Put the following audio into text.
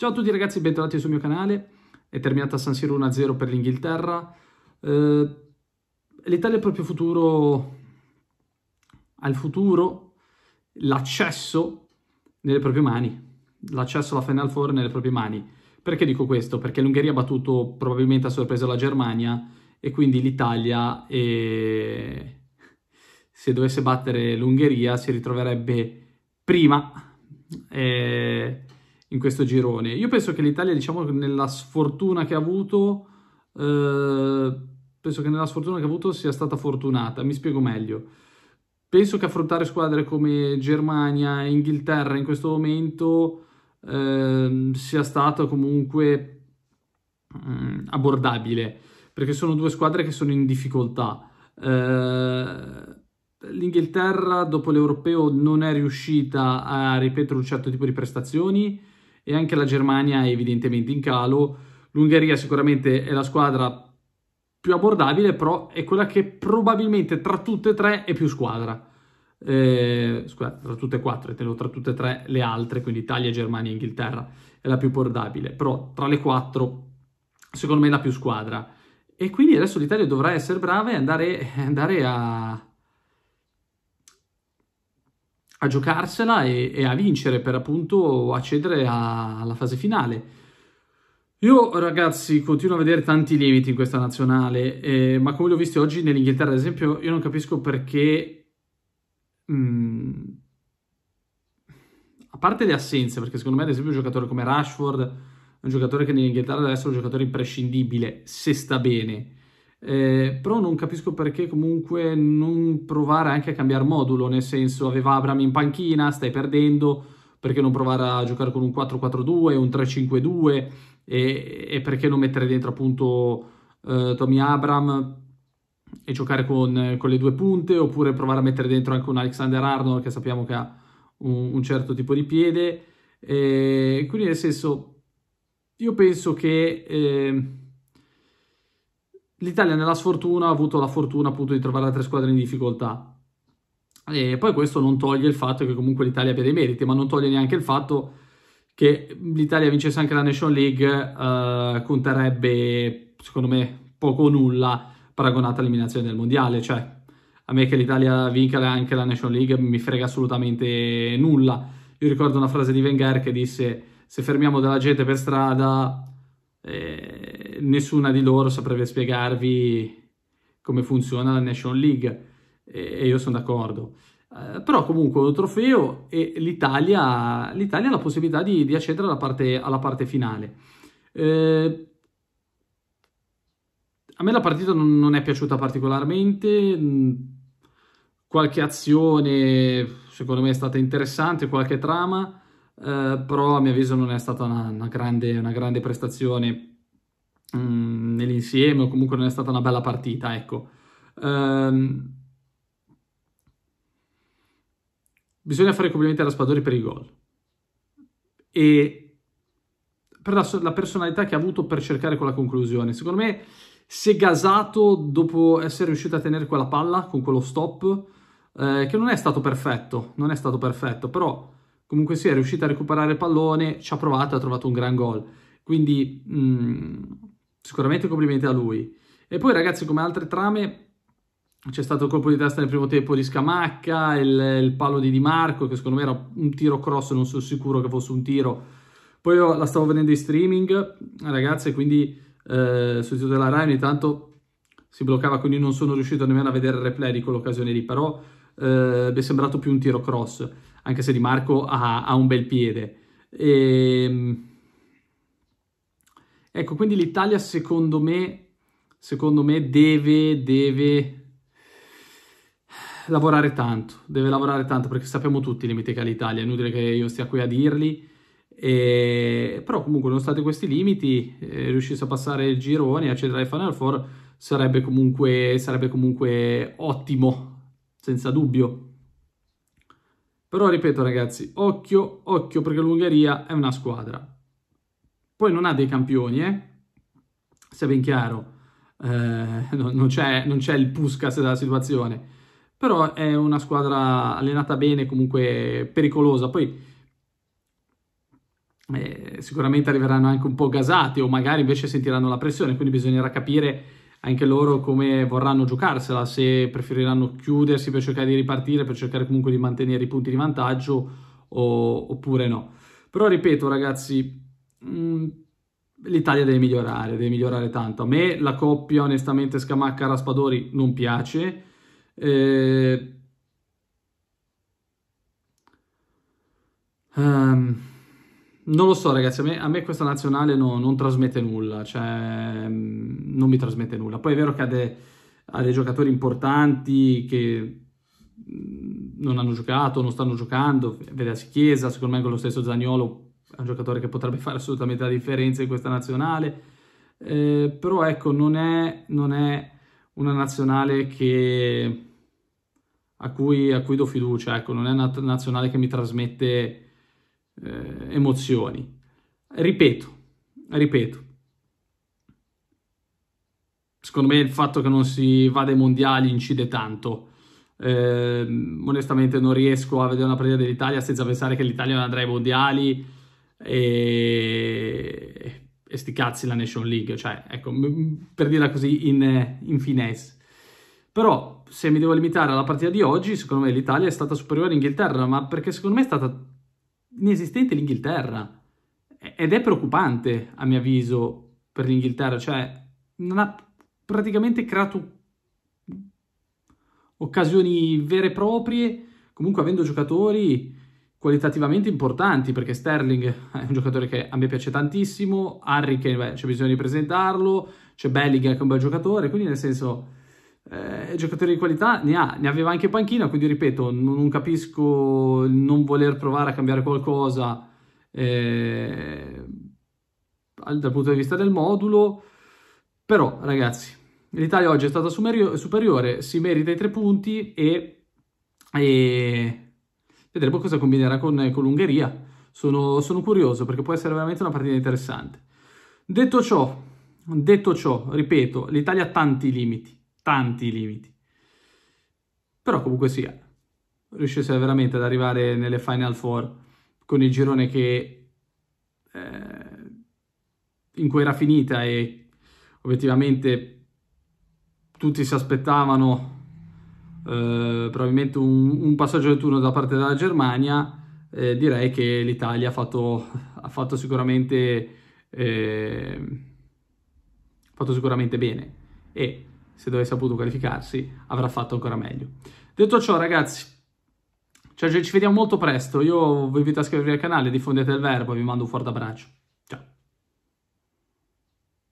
Ciao a tutti ragazzi, bentornati sul mio canale. È terminata San Siro 1-0 per l'Inghilterra. Eh, L'Italia ha il proprio futuro, al futuro, l'accesso nelle proprie mani, l'accesso alla Final Four nelle proprie mani. Perché dico questo? Perché l'Ungheria ha battuto probabilmente a sorpresa la Germania e quindi l'Italia, eh, se dovesse battere l'Ungheria, si ritroverebbe prima. Eh, in questo girone. Io penso che l'Italia, diciamo, nella sfortuna che ha avuto, eh, penso che nella sfortuna che ha avuto sia stata fortunata. Mi spiego meglio. Penso che affrontare squadre come Germania e Inghilterra in questo momento eh, sia stato comunque eh, abbordabile, perché sono due squadre che sono in difficoltà. Eh, L'Inghilterra dopo l'Europeo non è riuscita a ripetere un certo tipo di prestazioni, e anche la Germania è evidentemente in calo. L'Ungheria sicuramente è la squadra più abbordabile, però è quella che probabilmente tra tutte e tre è più squadra. Eh, scusate, tra tutte e quattro, intendo tra tutte e tre le altre, quindi Italia, Germania e Inghilterra è la più abbordabile, però tra le quattro secondo me è la più squadra. E quindi adesso l'Italia dovrà essere brava e andare, andare a, a giocarsela e, e a vincere per appunto accedere a, alla fase finale. Io ragazzi continuo a vedere tanti limiti in questa nazionale, eh, ma come li ho visti oggi nell'Inghilterra ad esempio, io non capisco perché, mh, mm, a parte le assenze, perché secondo me ad esempio un giocatore come Rashford, un giocatore che nell'Inghilterra deve essere un giocatore imprescindibile, se sta bene, eh, però non capisco perché comunque non provare anche a cambiare modulo, nel senso aveva Abram in panchina, stai perdendo, perché non provare a giocare con un 4-4-2, un 3-5-2 e, e, perché non mettere dentro appunto eh, Tommy Abram e giocare con, con, le due punte oppure provare a mettere dentro anche un Alexander Arnold che sappiamo che ha un, un certo tipo di piede. Eh, quindi nel senso io penso che... Eh, l'Italia nella sfortuna ha avuto la fortuna appunto di trovare altre squadre in difficoltà. E poi questo non toglie il fatto che comunque l'Italia abbia dei meriti, ma non toglie neanche il fatto che l'Italia vincesse anche la Nation League eh, conterebbe, secondo me, poco o nulla paragonata all'eliminazione del Mondiale. Cioè, a me che l'Italia vinca anche la Nation League mi frega assolutamente nulla. Io ricordo una frase di Wenger che disse se fermiamo della gente per strada eh, nessuna di loro saprebbe spiegarvi come funziona la Nation League e, io sono d'accordo. Eh, però comunque un trofeo e l'Italia, l'Italia ha la possibilità di, di accedere alla parte, alla parte finale. Eh, a me la partita non, non è piaciuta particolarmente, mm, qualche azione secondo me è stata interessante, qualche trama, eh, però a mio avviso non è stata una, una, grande, una grande, prestazione mh, mm, nell'insieme o comunque non è stata una bella partita, ecco. Ehm, bisogna fare i complimenti a Raspadori per i gol e per la, la, personalità che ha avuto per cercare quella conclusione. Secondo me si è gasato dopo essere riuscito a tenere quella palla con quello stop, eh, che non è stato perfetto, non è stato perfetto, però comunque sia sì, riuscita a recuperare il pallone, ci ha provato e ha trovato un gran gol. Quindi mh, mm, sicuramente complimenti a lui. E poi ragazzi, come altre trame, c'è stato il colpo di testa nel primo tempo di Scamacca, il, il, palo di Di Marco, che secondo me era un tiro cross, non sono sicuro che fosse un tiro. Poi io la stavo vedendo in streaming, ragazzi, quindi eh, sul sito della Rai ogni tanto si bloccava, quindi non sono riuscito nemmeno a vedere il replay di quell'occasione lì, però eh, mi è sembrato più un tiro cross anche se Di Marco ha, ha un bel piede. E, ehm, ecco, quindi l'Italia secondo me, secondo me deve, deve lavorare tanto, deve lavorare tanto perché sappiamo tutti i limiti che ha l'Italia, è inutile che io stia qui a dirli. E... però comunque nonostante questi limiti eh, riuscisse a passare il girone e accedere ai Final Four sarebbe comunque, sarebbe comunque ottimo senza dubbio però ripeto ragazzi, occhio, occhio perché l'Ungheria è una squadra. Poi non ha dei campioni, eh? sia ben chiaro, eh, non, c'è, il Puskas della situazione, però è una squadra allenata bene, comunque pericolosa. Poi eh, sicuramente arriveranno anche un po' gasati o magari invece sentiranno la pressione, quindi bisognerà capire anche loro come vorranno giocarsela, se preferiranno chiudersi per cercare di ripartire, per cercare comunque di mantenere i punti di vantaggio o, oppure no. Però ripeto ragazzi, mh, mm, l'Italia deve migliorare, deve migliorare tanto. A me la coppia onestamente Scamacca-Raspadori non piace. Eh, um, non lo so, ragazzi, a me, a me questa nazionale no, non trasmette nulla, cioè mm, non mi trasmette nulla. Poi è vero che ha, de, ha, dei giocatori importanti che mm, non hanno giocato, non stanno giocando, Vede vedersi Chiesa, secondo me con lo stesso Zagnolo è un giocatore che potrebbe fare assolutamente la differenza in questa nazionale, eh, però ecco, non è, non è una nazionale che, a, cui, a, cui, do fiducia, ecco, non è una nazionale che mi trasmette eh, emozioni. Ripeto, ripeto. Secondo me il fatto che non si vada ai mondiali incide tanto. Eh, onestamente non riesco a vedere una partita dell'Italia senza pensare che l'Italia non andrà ai mondiali e, e sti cazzi la Nation League, cioè, ecco, per dirla così in, in finesse. Però, se mi devo limitare alla partita di oggi, secondo me l'Italia è stata superiore all'Inghilterra, ma perché secondo me è stata inesistente l'Inghilterra ed è preoccupante a mio avviso per l'Inghilterra, cioè non ha praticamente creato occasioni vere e proprie, comunque avendo giocatori qualitativamente importanti, perché Sterling è un giocatore che a me piace tantissimo, Harry che beh, c'è bisogno di presentarlo, c'è Bellingham che è un bel giocatore, quindi nel senso eh, giocatori di qualità ne ha, ne aveva anche panchina, quindi ripeto, non, non capisco non voler provare a cambiare qualcosa eh, dal punto di vista del modulo, però ragazzi, l'Italia oggi è stata superiore, si merita i tre punti e, e vedremo cosa combinerà con, con l'Ungheria. Sono, sono curioso perché può essere veramente una partita interessante. Detto ciò, detto ciò ripeto, l'Italia ha tanti limiti tanti limiti. Però comunque sia, riuscisse veramente ad arrivare nelle Final Four con il girone che, eh, in cui era finita e obiettivamente tutti si aspettavano eh, probabilmente un, un, passaggio del turno da parte della Germania, eh, direi che l'Italia ha fatto, ha fatto sicuramente... Eh, fatto sicuramente bene e se dovesse saputo qualificarsi, avrà fatto ancora meglio. Detto ciò, ragazzi, cioè, ci vediamo molto presto. Io vi invito a iscrivervi al canale, diffondete il verbo vi mando un forte abbraccio.